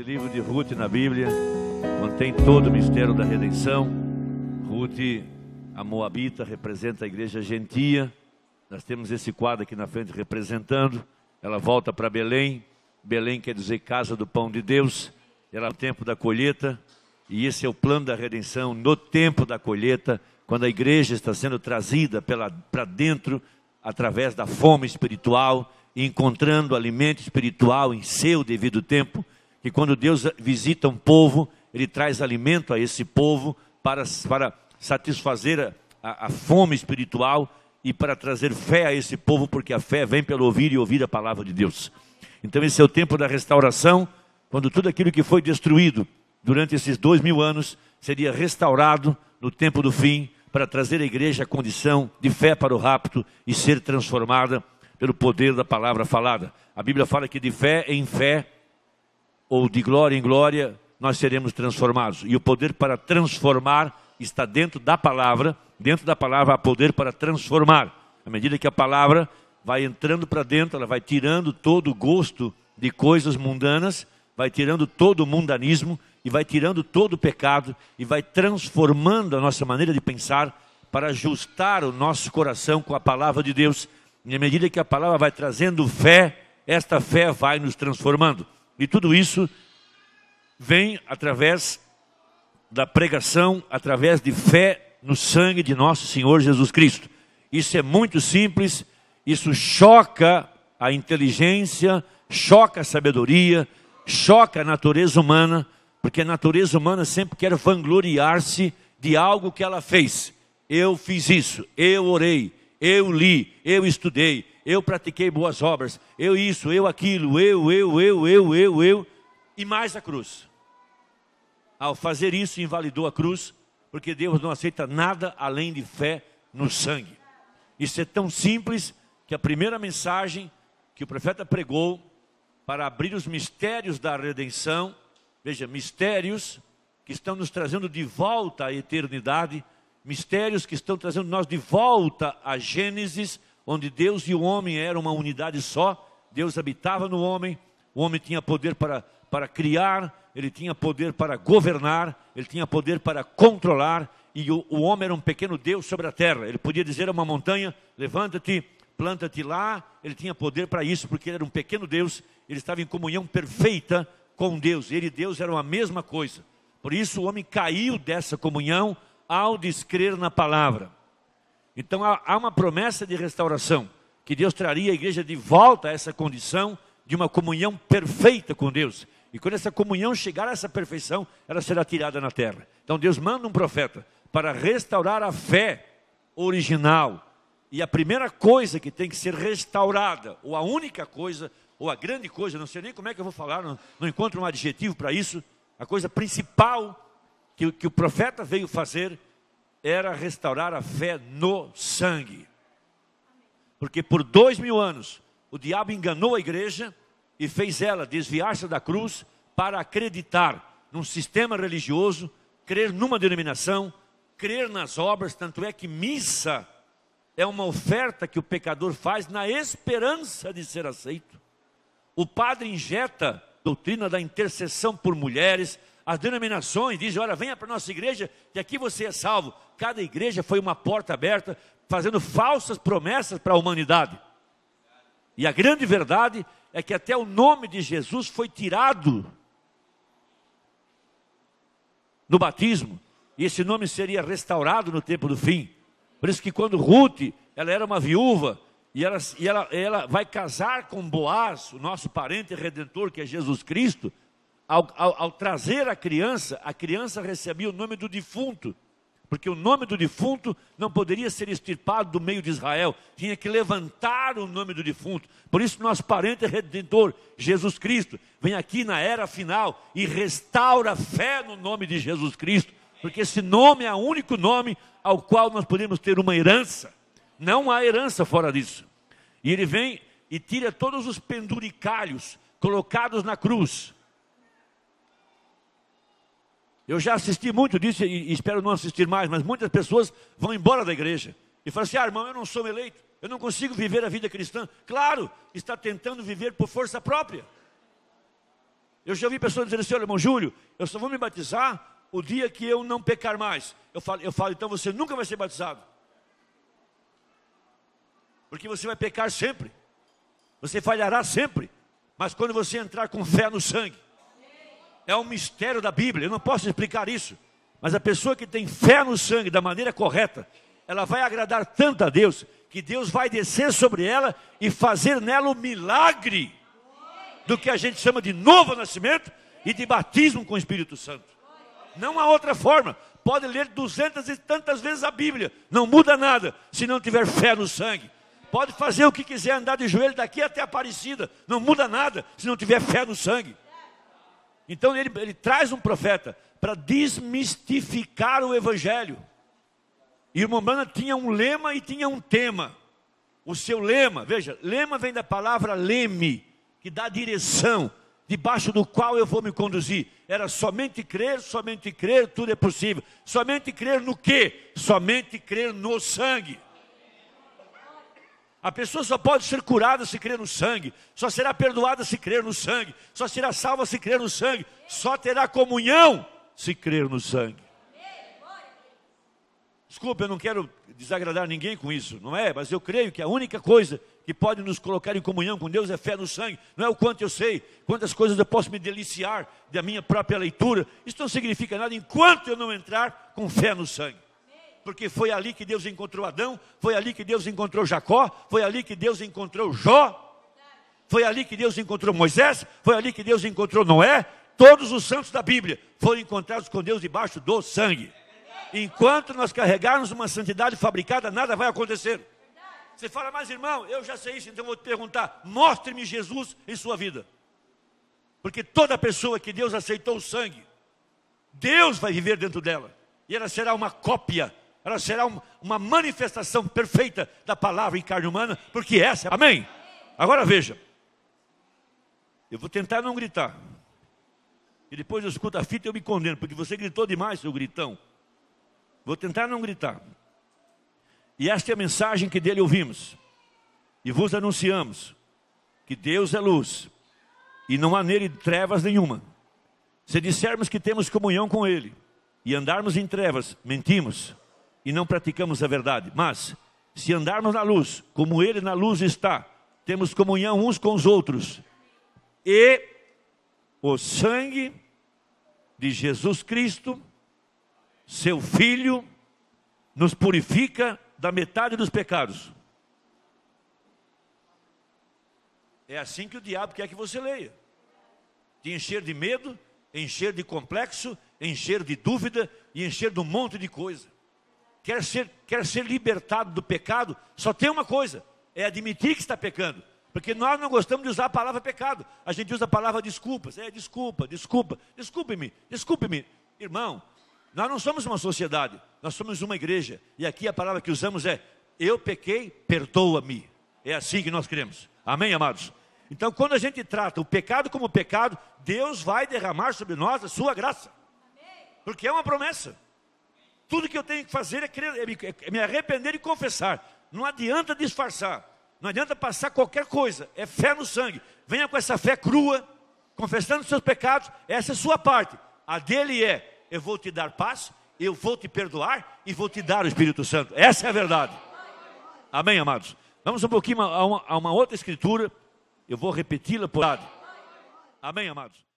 Esse livro de Ruth na Bíblia contém todo o mistério da redenção. Ruth, a Moabita, representa a igreja gentia. Nós temos esse quadro aqui na frente representando. Ela volta para Belém. Belém quer dizer casa do pão de Deus. Ela é o tempo da colheita. E esse é o plano da redenção no tempo da colheita, quando a igreja está sendo trazida para dentro através da fome espiritual, encontrando alimento espiritual em seu devido tempo que quando Deus visita um povo, ele traz alimento a esse povo para, para satisfazer a, a fome espiritual e para trazer fé a esse povo, porque a fé vem pelo ouvir e ouvir a palavra de Deus. Então, esse é o tempo da restauração, quando tudo aquilo que foi destruído durante esses dois mil anos seria restaurado no tempo do fim, para trazer a igreja a condição de fé para o rapto e ser transformada pelo poder da palavra falada. A Bíblia fala que de fé em fé ou de glória em glória, nós seremos transformados. E o poder para transformar está dentro da palavra, dentro da palavra há poder para transformar. À medida que a palavra vai entrando para dentro, ela vai tirando todo o gosto de coisas mundanas, vai tirando todo o mundanismo e vai tirando todo o pecado e vai transformando a nossa maneira de pensar para ajustar o nosso coração com a palavra de Deus. E à medida que a palavra vai trazendo fé, esta fé vai nos transformando. E tudo isso vem através da pregação, através de fé no sangue de nosso Senhor Jesus Cristo. Isso é muito simples, isso choca a inteligência, choca a sabedoria, choca a natureza humana, porque a natureza humana sempre quer vangloriar-se de algo que ela fez. Eu fiz isso, eu orei, eu li, eu estudei, eu pratiquei boas obras, eu isso, eu aquilo, eu, eu, eu, eu, eu, eu, e mais a cruz. Ao fazer isso, invalidou a cruz, porque Deus não aceita nada além de fé no sangue. Isso é tão simples que a primeira mensagem que o profeta pregou para abrir os mistérios da redenção, veja, mistérios que estão nos trazendo de volta à eternidade, mistérios que estão trazendo nós de volta a Gênesis onde Deus e o homem eram uma unidade só, Deus habitava no homem, o homem tinha poder para, para criar, ele tinha poder para governar, ele tinha poder para controlar, e o, o homem era um pequeno Deus sobre a terra. Ele podia dizer a uma montanha: levanta-te, planta-te lá. Ele tinha poder para isso, porque ele era um pequeno Deus, ele estava em comunhão perfeita com Deus. Ele e Deus eram a mesma coisa. Por isso o homem caiu dessa comunhão ao descrer na palavra. Então há uma promessa de restauração, que Deus traria a igreja de volta a essa condição de uma comunhão perfeita com Deus. E quando essa comunhão chegar a essa perfeição, ela será tirada na terra. Então Deus manda um profeta para restaurar a fé original. E a primeira coisa que tem que ser restaurada, ou a única coisa, ou a grande coisa, não sei nem como é que eu vou falar, não, não encontro um adjetivo para isso, a coisa principal que, que o profeta veio fazer era restaurar a fé no sangue. Porque por dois mil anos o diabo enganou a igreja e fez ela desviar-se da cruz para acreditar num sistema religioso, crer numa denominação, crer nas obras. Tanto é que missa é uma oferta que o pecador faz na esperança de ser aceito. O padre injeta doutrina da intercessão por mulheres, as denominações dizem: olha, venha para a nossa igreja, que aqui você é salvo. Cada igreja foi uma porta aberta, fazendo falsas promessas para a humanidade. E a grande verdade é que até o nome de Jesus foi tirado no batismo, e esse nome seria restaurado no tempo do fim. Por isso que quando Ruth, ela era uma viúva, e ela, e ela, ela vai casar com Boaz, o nosso parente redentor, que é Jesus Cristo, ao, ao, ao, trazer a criança, a criança recebia o nome do defunto, porque o nome do defunto não poderia ser extirpado do meio de Israel, tinha que levantar o nome do defunto. Por isso, nosso parente redentor, Jesus Cristo, vem aqui na era final e restaura a fé no nome de Jesus Cristo, porque esse nome é o único nome ao qual nós podemos ter uma herança. Não há herança fora disso. E ele vem e tira todos os penduricalhos colocados na cruz eu já assisti muito disso e espero não assistir mais, mas muitas pessoas vão embora da igreja e falam assim: ah, irmão, eu não sou eleito, eu não consigo viver a vida cristã. Claro, está tentando viver por força própria. Eu já ouvi pessoas dizendo assim: olha, irmão Júlio, eu só vou me batizar o dia que eu não pecar mais. Eu falo, eu falo então você nunca vai ser batizado. Porque você vai pecar sempre, você falhará sempre, mas quando você entrar com fé no sangue, é um mistério da Bíblia, eu não posso explicar isso. Mas a pessoa que tem fé no sangue da maneira correta, ela vai agradar tanto a Deus, que Deus vai descer sobre ela e fazer nela o milagre do que a gente chama de novo nascimento e de batismo com o Espírito Santo. Não há outra forma. Pode ler duzentas e tantas vezes a Bíblia, não muda nada se não tiver fé no sangue. Pode fazer o que quiser, andar de joelho daqui até Aparecida, não muda nada se não tiver fé no sangue. Então ele, ele traz um profeta para desmistificar o evangelho. E irmã Brana tinha um lema e tinha um tema. O seu lema, veja, lema vem da palavra leme, que dá direção, debaixo do qual eu vou me conduzir. Era somente crer, somente crer, tudo é possível. Somente crer no quê? Somente crer no sangue. A pessoa só pode ser curada se crer no sangue, só será perdoada se crer no sangue, só será salva se crer no sangue, só terá comunhão se crer no sangue. Desculpa, eu não quero desagradar ninguém com isso, não é? Mas eu creio que a única coisa que pode nos colocar em comunhão com Deus é fé no sangue. Não é o quanto eu sei, quantas coisas eu posso me deliciar da minha própria leitura. Isso não significa nada enquanto eu não entrar com fé no sangue porque foi ali que Deus encontrou Adão, foi ali que Deus encontrou Jacó, foi ali que Deus encontrou Jó, foi ali que Deus encontrou Moisés, foi ali que Deus encontrou Noé. Todos os santos da Bíblia foram encontrados com Deus debaixo do sangue. Enquanto nós carregarmos uma santidade fabricada, nada vai acontecer. Você fala, mas irmão, eu já sei isso, então vou te perguntar: mostre-me Jesus em sua vida. Porque toda pessoa que Deus aceitou o sangue, Deus vai viver dentro dela. E ela será uma cópia ela será um, uma manifestação perfeita da palavra em carne humana, porque essa, amém? Agora veja, eu vou tentar não gritar, e depois eu escuto a fita e eu me condeno, porque você gritou demais, seu gritão. Vou tentar não gritar. E esta é a mensagem que dele ouvimos, e vos anunciamos, que Deus é luz, e não há nele trevas nenhuma. Se dissermos que temos comunhão com ele, e andarmos em trevas, mentimos e não praticamos a verdade. Mas, se andarmos na luz, como Ele na luz está, temos comunhão uns com os outros. E o sangue de Jesus Cristo, seu Filho, nos purifica da metade dos pecados. É assim que o diabo quer que você leia. de encher de medo, encher de complexo, encher de dúvida e encher de um monte de coisa quer ser, quer ser libertado do pecado, só tem uma coisa: é admitir que está pecando. Porque nós não gostamos de usar a palavra pecado, a gente usa a palavra desculpas. É desculpa, desculpa, desculpe-me, desculpe-me. Irmão, nós não somos uma sociedade, nós somos uma igreja. E aqui a palavra que usamos é: eu pequei, perdoa-me. É assim que nós queremos. Amém, amados? Então, quando a gente trata o pecado como pecado, Deus vai derramar sobre nós a sua graça. Porque é uma promessa. Tudo que eu tenho que fazer é, é, é me arrepender e confessar. Não adianta disfarçar. Não adianta passar qualquer coisa. É fé no sangue. Venha com essa fé crua, confessando os seus pecados. Essa é a sua parte. A dele é: eu vou te dar paz, eu vou te perdoar e vou te dar o Espírito Santo. Essa é a verdade. Amém, amados? Vamos um pouquinho a uma, a uma outra escritura. Eu vou repeti-la por. Amém, amados?